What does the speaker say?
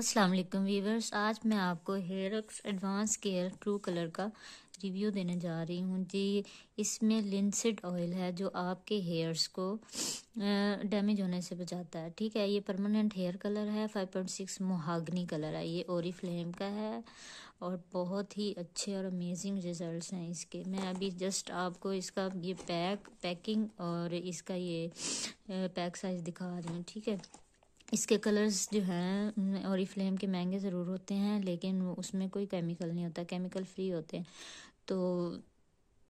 अस्सलाम वालेकुम वीवर्स आज मैं आपको hair advance care true colour review रिव्यू देने जा रही हूँ जी इसमें लिंसिड ऑयल है जो आपके हेयर्स को डैमेज होने से बचाता है ठीक है ये परमानेंट हेयर कलर है 5.6 पॉइंट मोहागनी कलर है ये ओरी फ्लेम का है और बहुत ही अच्छे और अमेजिंग रिजल्ट्स हैं इसके मैं अभी जस्ट आपको इसका ये पैक पैकिंग और इसका ये पैक साइज़ दिखा रही हूँ ठीक है इसके कलर्स जो हैं और फ्लेम के महंगे ज़रूर होते हैं लेकिन उसमें कोई केमिकल नहीं होता केमिकल फ्री होते हैं तो